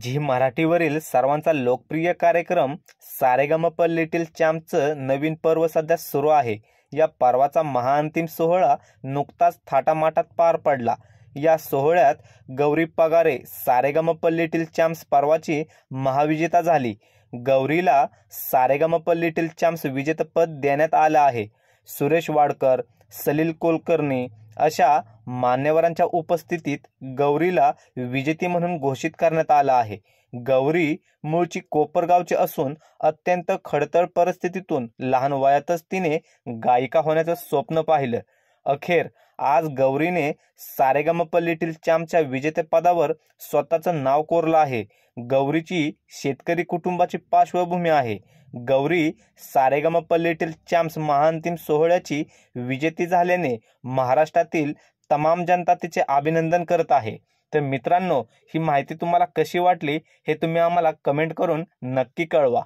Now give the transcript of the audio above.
Zee मराठीवरील सर्वांचा लोकप्रिय कार्यक्रम सारेगमप लिटिल चॅम्पचं नवीन पर्व सध्या सुरू आहे या पर्वाचा महाअंतिम सोहळा नुकताच थाटामाटात पार पडला या सोहळ्यात गौरी पगारे सारेगमप लिटिल चॅम्प्स पर्वाची महाविजेता झाली गौरीला सारेगमप लिटिल चॅम्प्स विजेतेपद देण्यात आलं आहे सुरेश वाडकर सलील कुलकर्णी अशा मान्यवरांच्या उपस्थितीत गौरीला विजेती म्हणून घोषित करण्यात आला आहे गौरी मूळची कोपरगावची असून अत्यंत खडतळ परिस्थितीतून लहान वयातच तिने गायिका होण्याचं स्वप्न पाहिलं अखेर आज गौरीने सारेगामप्पा लिटिल चॅम्पच्या विजेतेपदावर स्वतःचं नाव कोरलं आहे गौरीची शेतकरी कुटुंबाची पार्श्वभूमी आहे गौरी सारेगामप्पा लिटिल चॅम्प्स महाअंतिम सोहळ्याची विजेती झाल्याने महाराष्ट्रातील तमाम जनता तिचे अभिनंदन करत आहे तर मित्रांनो ही माहिती तुम्हाला कशी वाटली हे तुम्ही आम्हाला कमेंट करून नक्की कळवा